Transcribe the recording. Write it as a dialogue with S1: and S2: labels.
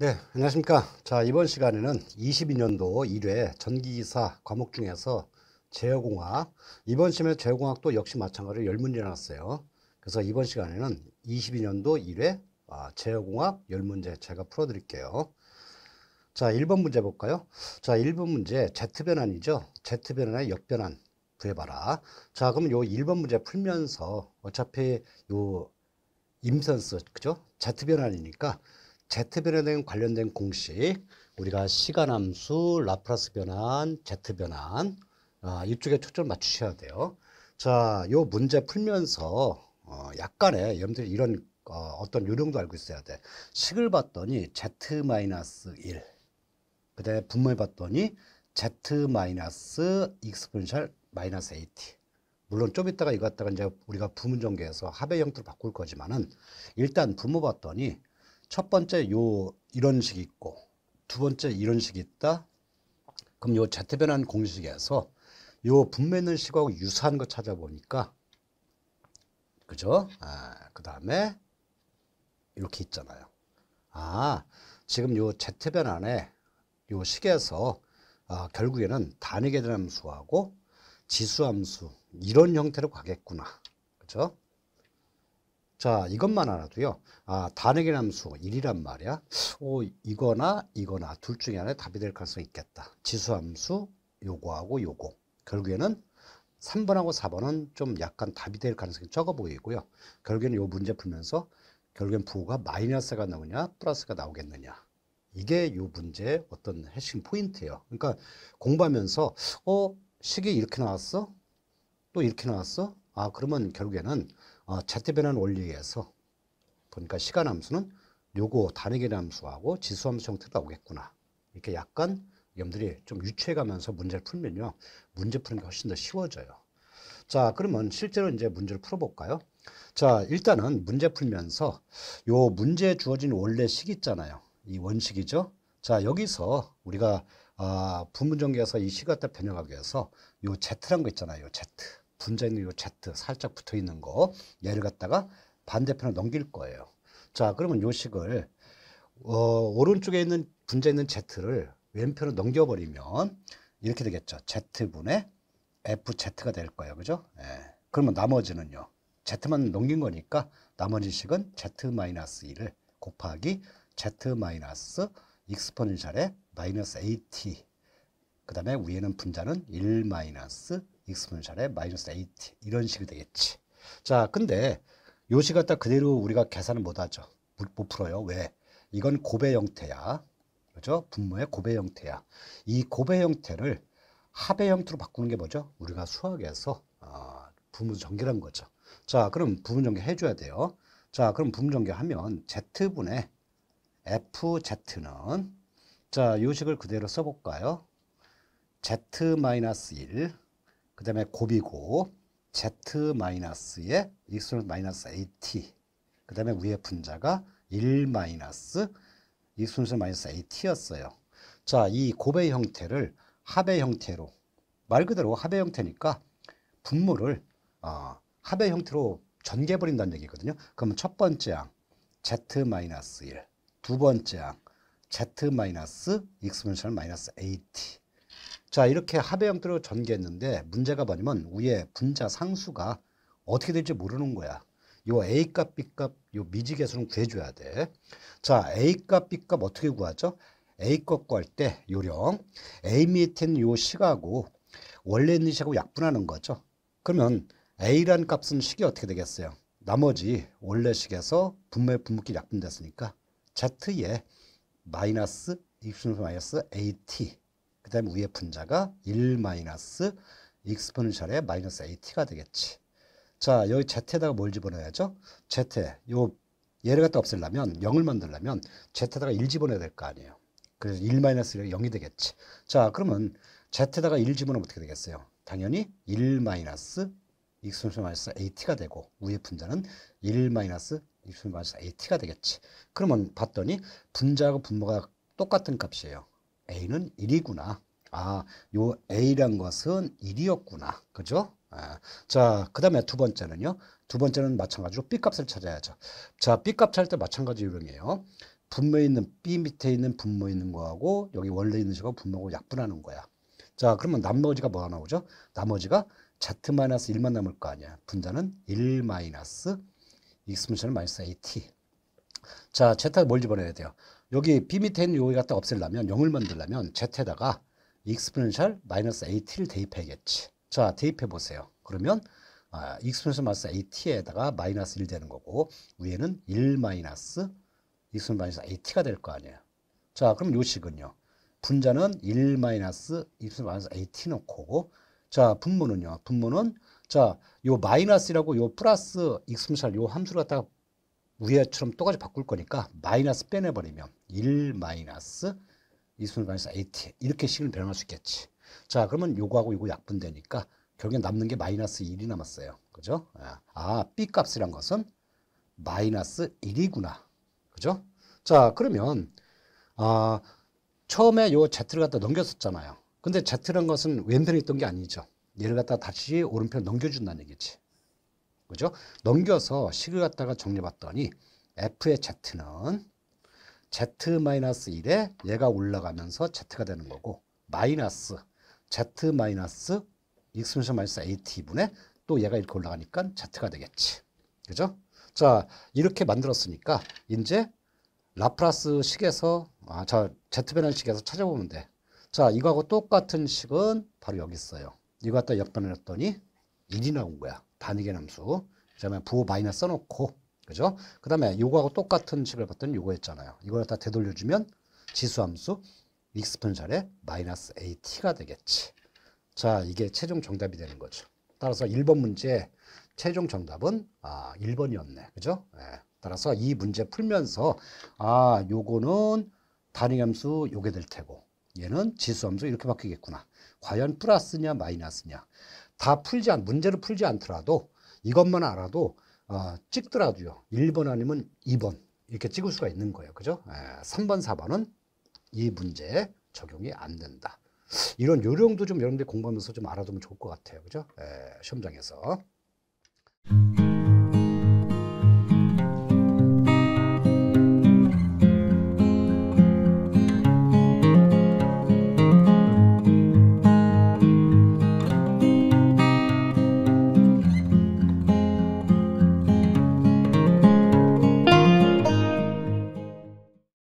S1: 네, 안녕하십니까. 자, 이번 시간에는 22년도 1회 전기기사 과목 중에서 제어공학, 이번 시험에 제어공학도 역시 마찬가지로 열문제 나왔어요. 그래서 이번 시간에는 22년도 1회 아, 제어공학 열문제 제가 풀어드릴게요. 자, 1번 문제 볼까요? 자, 1번 문제 Z변환이죠. Z변환의 역변환 구해봐라. 자, 그럼 요 1번 문제 풀면서 어차피 요임선스 그죠? Z변환이니까 z 변환에 관련된 공식 우리가 시간 함수, 라플라스 변환, z 변환 아, 이쪽에 초점을 맞추셔야 돼요. 자, 요 문제 풀면서 어, 약간의 여러분들이 이런 어, 어떤 요령도 알고 있어야 돼. 식을 봤더니 z 마이너스 1. 그다음에 분모에 봤더니 z 마이너스 익스폰셜 마이너스 80. 물론 좀 이따가 이거 갖다가 이제 우리가 부문 전개해서 합의 형태로 바꿀 거지만은 일단 분모 봤더니 첫 번째 요 이런 식이 있고 두 번째 이런 식이 있다. 그럼 요 z 변환 공식에서 요 분매는 식하고 유사한 거 찾아보니까 그죠? 아, 그다음에 이렇게 있잖아요. 아, 지금 요 z 변환에 요 식에서 아, 결국에는 단위계 함수하고 지수함수 이런 형태로 가겠구나. 그죠? 자, 이것만 알아도요. 아, 단핵의 함수 1이란 말이야. 오, 이거나 이거나 둘 중에 하나의 답이 될 가능성이 있겠다. 지수함수 요거하고 요거. 결국에는 3번하고 4번은 좀 약간 답이 될 가능성이 적어 보이고요. 결국에는 요 문제 풀면서 결국엔 부호가 마이너스가 나오냐 플러스가 나오겠느냐. 이게 요 문제의 어떤 핵심 포인트예요. 그러니까 공부하면서 어, 식이 이렇게 나왔어? 또 이렇게 나왔어? 아, 그러면 결국에는 어, 재태변환 원리에서 보니까 시간 함수는 요거 단위계 함수하고 지수 함수 형태로 나오겠구나. 이렇게 약간 염러분들이좀 유추해가면서 문제를 풀면요. 문제 푸는 게 훨씬 더 쉬워져요. 자, 그러면 실제로 이제 문제를 풀어볼까요? 자, 일단은 문제 풀면서 요 문제에 주어진 원래식 있잖아요. 이 원식이죠. 자, 여기서 우리가 아, 분문전개에서 이시 갖다 변형하기 위해서 요 Z란 거 있잖아요. Z. 분자 있는 요 차트 살짝 붙어 있는 거 얘를 갖다가 반대편을 넘길 거예요. 자, 그러면 요식을 어, 오른쪽에 있는 분자 있는 Z를 왼편으로 넘겨버리면 이렇게 되겠죠. Z분의 FZ가 될 거예요. 그죠? 예. 그러면 나머지는요. Z만 넘긴 거니까 나머지 식은 Z-1을 곱하기 Z- 익스포넨셜의 마이너스 AT 그 다음에 위에는 분자는 1 마이너스 익스포넨셜에 마이너스 8 이런 식이 되겠지. 자, 근데 요시 갖다 그대로 우리가 계산을 못 하죠. 못 풀어요. 왜? 이건 고배 형태야. 그죠? 분모의 고배 형태야. 이 고배 형태를 합의 형태로 바꾸는 게 뭐죠? 우리가 수학에서 어, 부분 전개란 거죠. 자, 그럼 부분 전개 해줘야 돼요. 자, 그럼 부분 전개하면 z분의 fz는 자, 요식을 그대로 써볼까요? z-1 그 다음에 곱이고 z 마이너스의 익스플레스 마이너스 at 그 다음에 위에 분자가 1이너익스플스 at였어요. 자, 이 곱의 형태를 합의 형태로 말 그대로 합의 형태니까 분모를 어, 합의 형태로 전개해버린다는 얘기거든요. 그러면 첫 번째 항 z-1, 두 번째 항 z 익스폰스 at 자 이렇게 합의 형태로 전개했는데 문제가 뭐냐면 위에 분자 상수가 어떻게 될지 모르는 거야. 이 A값, B값, 이 미지계수는 구해줘야 돼. 자, A값, B값 어떻게 구하죠? A값 구할 때 요령, A 밑에 있는 요 식하고 원래 있는 식하고 약분하는 거죠. 그러면 A란 값은 식이 어떻게 되겠어요? 나머지 원래 식에서 분모의 분모끼리 약분됐으니까 Z에 마이너스 입순수 마이너스 AT 그 다음에 위에 분자가 1 마이너스 익스포넨셜의 마이너스 at가 되겠지. 자, 여기 z에다가 뭘 집어넣어야죠? z, 요 얘를 갖다 없애려면 0을 만들려면 z에다가 1 집어넣어야 될 거 아니에요. 그래서 1 마이너스 0이 되겠지. 자, 그러면 z에다가 1 집어넣으면 어떻게 되겠어요? 당연히 1 마이너스 익스포넨셜 마이너스 at가 되고 위에 분자는 1 마이너스 익스포넨셜 마이너스 at가 되겠지. 그러면 봤더니 분자하고 분모가 똑같은 값이에요. A는 1이구나. 아, 요 A란 것은 1이었구나. 그죠? 아, 자, 그 다음에 두 번째는요. 두 번째는 마찬가지로 B 값을 찾아야죠. 자, B 값 찾을 때 마찬가지 유형이에요. 분모에 있는 B 밑에 있는 분모 있는 거하고 여기 원래 있는 식하고 분모하고 약분하는 거야. 자, 그러면 나머지가 뭐가 나오죠? 나머지가 z-1만 남을 거 아니야. 분자는 1 마이너스 익스문셜 마이너스 at. 자, z를 뭘집어넣야 돼요? 여기 b 밑에 있는 요기 갖다 없애려면 0을 만들려면 z에다가 익스포넨셜 마이너스 at를 대입해야겠지. 자, 대입해 보세요. 그러면 아, 익스포넨셜 마이너스 at에다가 마이너스 1 되는 거고 위에는 1 마이너스 익스포넨셜 마이너스 at가 될 거 아니에요. 자, 그럼 요식은요. 분자는 1 마이너스 익스포넨셜 마이너스 at 놓고 자, 분모는요. 분모는 자, 요 마이너스라고 요 플러스 익스포넨셜 요 함수를 갖다가 위에처럼 똑같이 바꿀 거니까 마이너스 빼내버리면 1 마이너스 이순 마이너스 AT 이렇게 식을 변할 수 있겠지. 자 그러면 요거하고 요거 약분되니까 결국엔 남는 게 마이너스 1이 남았어요. 그죠? 아, 아 B 값이란 것은 마이너스 1이구나. 그죠? 자 그러면 아 처음에 요 Z를 갖다 넘겼었잖아요. 근데 Z란 것은 왼편에 있던 게 아니죠. 얘를 갖다 다시 오른편 넘겨준다는 얘기지. 그죠? 넘겨서 식을 갖다가 정리해봤더니 F의 Z는 z-1에 얘가 올라가면서 z가 되는 거고 마이너스 z 마이너스 익스텐션 마이너스 a t 분에또 얘가 이렇게 올라가니까 z가 되겠지. 그죠? 자, 이렇게 만들었으니까 이제 라플라스 식에서 아, 자, z 변환 식에서 찾아보면 돼. 자, 이거하고 똑같은 식은 바로 여기 있어요. 이거 갖다 역변을 했더니 1이 나온 거야. 단위계 함수. 그다음에 부호 마이너스 써놓고 그죠? 그 다음에 요거하고 똑같은 식을 봤더니 요거 했잖아요. 이걸 다 되돌려주면 지수함수 익스폰셜의 마이너스 AT가 되겠지. 자, 이게 최종 정답이 되는 거죠. 따라서 1번 문제 최종 정답은 아, 1번이었네. 그죠? 예. 따라서 이 문제 풀면서 아, 요거는 단위함수 요게 될 테고 얘는 지수함수 이렇게 바뀌겠구나. 과연 플러스냐 마이너스냐. 다 풀지 않, 문제를 풀지 않더라도 이것만 알아도 어, 찍더라도요. 1번 아니면 2번 이렇게 찍을 수가 있는 거예요. 그죠? 3번, 예, 4번은 이 문제에 적용이 안 된다. 이런 요령도 좀 여러분들이 공부하면서 좀 알아두면 좋을 것 같아요. 그죠? 예, 시험장에서.